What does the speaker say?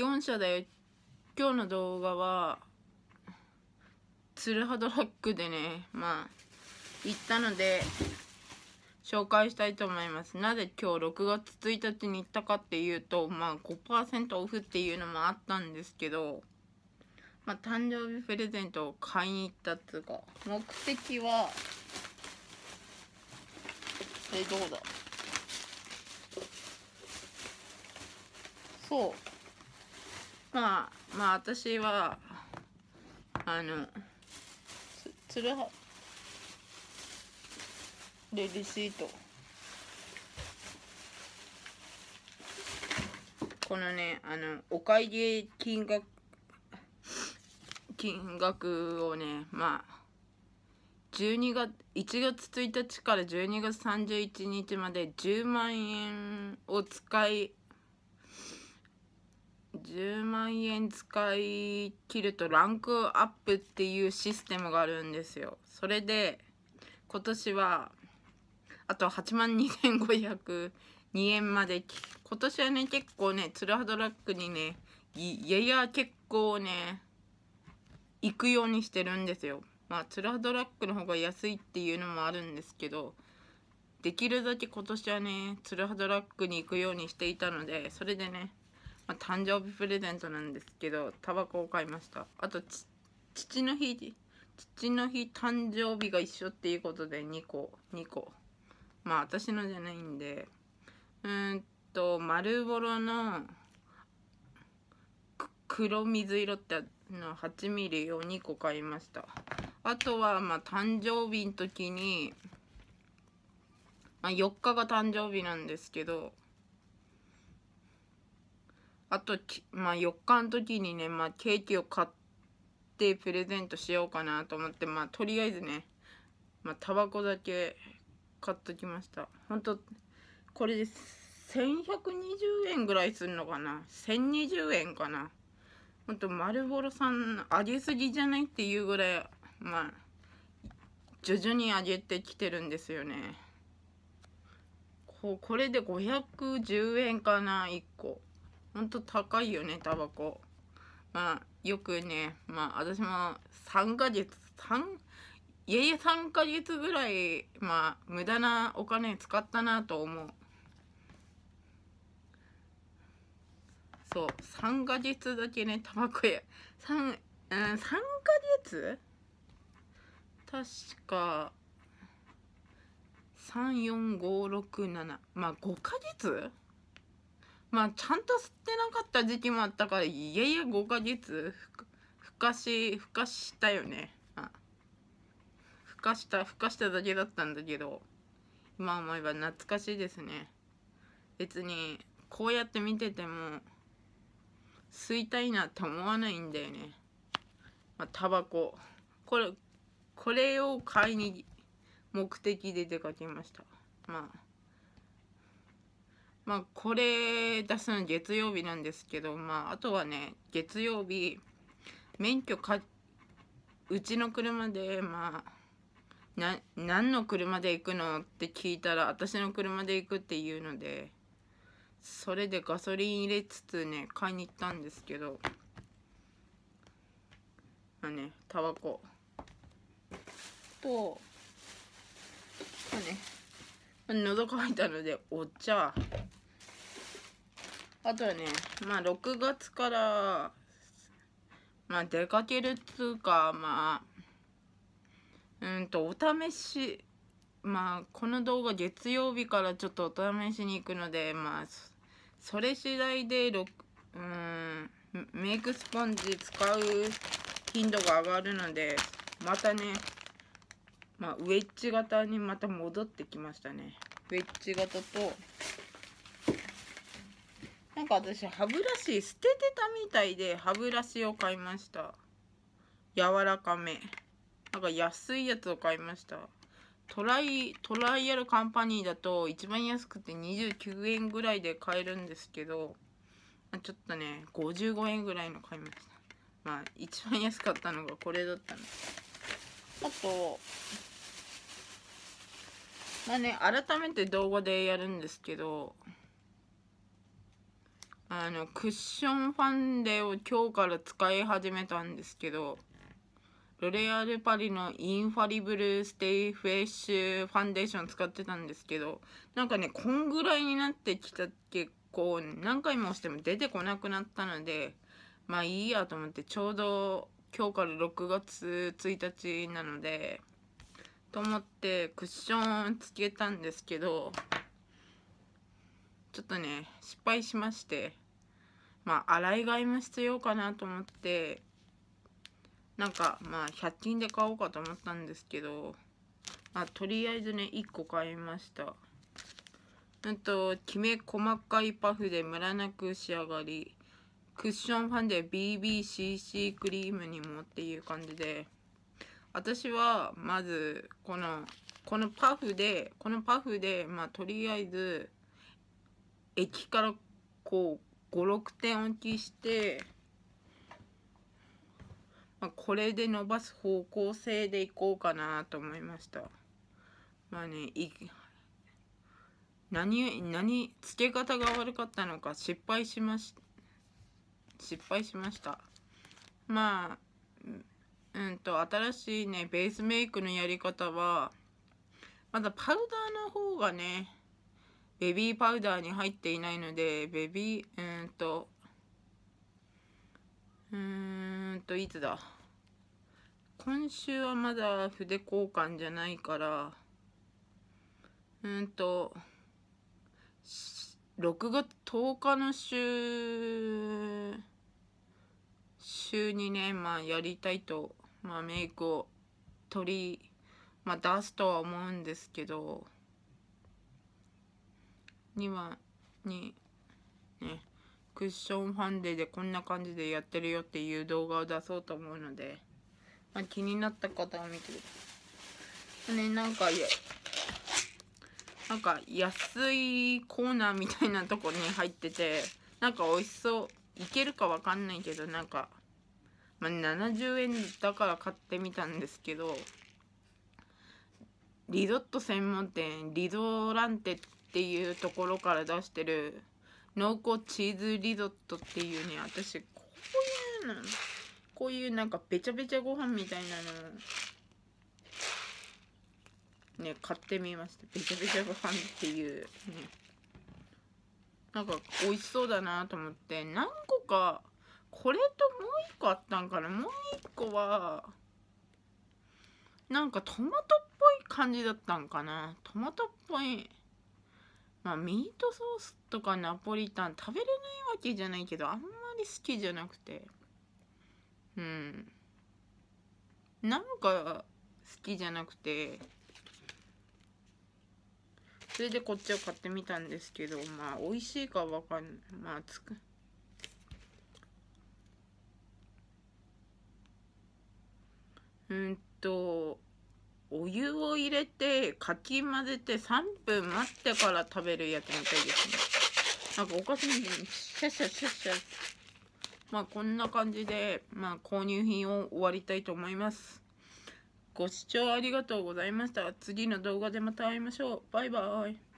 祇社だよ今日の動画はツルハドラッグでねまあ行ったので紹介したいと思いますなぜ今日6月1日に行ったかっていうとまあ5%オフっていうのもあったんですけどまあ誕生日プレゼントを買いに行ったっつうか目的はえどうだそうまあまあ私はあのつるはレディシートこのねあのお会計金額金額をねまあ12月1月1日から12月31日まで10万円を使い10万円使い切るとランクアップっていうシステムがあるんですよそれで今年はあと8万2502円まで今年はね結構ねツルハドラッグにねやや結構ね行くようにしてるんですよまあツルハドラッグの方が安いっていうのもあるんですけどできるだけ今年はねツルハドラッグに行くようにしていたのでそれでねまあ、誕生日プレゼントなんですけどタバコを買いましたあと父の日父の日誕生日が一緒っていうことで2個2個まあ私のじゃないんでうんと丸ボロの黒水色っての8ミリを2個買いましたあとはまあ誕生日の時に、まあ、4日が誕生日なんですけどあと、まあ、4日の時にね、まあ、ケーキを買ってプレゼントしようかなと思って、まあ、とりあえずね、まあ、タバコだけ買っときました。ほんと、これで1120円ぐらいするのかな1020円かなほんと丸ボロさん上げすぎじゃないっていうぐらいまあ徐々に上げてきてるんですよねこう、これで510円かな1個ほんと高いよねタバコまあよくねまあ私も3ヶ月3いやいや3ヶ月ぐらいまあ無駄なお金使ったなと思うそう3ヶ月だけねタバコや3うん3ヶ月確か34567まあ5ヶ月まあちゃんと吸ってなかった時期もあったからいやいや5ヶ月ふかしふかしたよねふかしたふかしただけだったんだけど今思えば懐かしいですね別にこうやって見てても吸いたいなって思わないんだよねまあタバコこれこれを買いに目的で出かけましたまあまあ、これ出すの月曜日なんですけど、まあ、あとはね、月曜日、免許か、うちの車で、まあ、な、何の車で行くのって聞いたら、私の車で行くっていうので、それでガソリン入れつつね、買いに行ったんですけど、まあね、タバコと、まあね、喉乾いたので、お茶。あとはねまあ6月からまあ出かけるっつうかまあうんとお試しまあこの動画月曜日からちょっとお試しに行くのでまあそれ次第でうんメイクスポンジ使う頻度が上がるのでまたねまあ、ウェッジ型にまた戻ってきましたねウェッジ型とか私歯ブラシ捨ててたみたいで歯ブラシを買いました柔らかめなんか安いやつを買いましたトライトライアルカンパニーだと一番安くて29円ぐらいで買えるんですけどちょっとね55円ぐらいの買いましたまあ一番安かったのがこれだったのあとまあね改めて動画でやるんですけどあのクッションファンデを今日から使い始めたんですけどロレアルパリのインファリブルステイフレッシュファンデーション使ってたんですけどなんかねこんぐらいになってきた結構何回も押しても出てこなくなったのでまあいいやと思ってちょうど今日から6月1日なのでと思ってクッションつけたんですけどちょっとね失敗しまして。まあ洗い替えも必要かなと思ってなんかまあ100均で買おうかと思ったんですけど、まあ、とりあえずね1個買いましたうんときめ細かいパフでムラなく仕上がりクッションファンデ BBCC クリームにもっていう感じで私はまずこのこのパフでこのパフでまあとりあえず液からこう56点置きして、まあ、これで伸ばす方向性でいこうかなと思いましたまあね何何つけ方が悪かったのか失敗しまし失敗しましたまあうんと新しいねベースメイクのやり方はまだパウダーの方がねベビーパウダーに入っていないので、ベビー、うーんと、うーんと、いつだ。今週はまだ筆交換じゃないから、うーんと、6月10日の週、週にね、まあやりたいと、まあメイクを取り、まあ出すとは思うんですけど、2番にねクッションファンデでこんな感じでやってるよっていう動画を出そうと思うので、まあ、気になった方は見てください。ね、なんか、なんか安いコーナーみたいなとこに入ってて、なんか美味しそう。いけるかわかんないけど、なんか、まあ、70円だから買ってみたんですけど、リゾット専門店、リゾランテってっていうところから出してる濃厚チーズリゾットっていうね私こういうのこういうなんかべちゃべちゃご飯みたいなのね買ってみましたべちゃべちゃご飯っていうねなんか美味しそうだなと思って何個かこれともう一個あったんかなもう一個はなんかトマトっぽい感じだったんかなトマトっぽいまあ、ミートソースとかナポリタン食べれないわけじゃないけどあんまり好きじゃなくてうんなんか好きじゃなくてそれでこっちを買ってみたんですけどまあ美味しいかわかんないまあつくうんとお湯を入れてかき混ぜて3分待ってから食べるやつみたいですねなんかおかしい。シャシャシャシャまあこんな感じで、まあ、購入品を終わりたいと思いますご視聴ありがとうございました次の動画でまた会いましょうバイバイ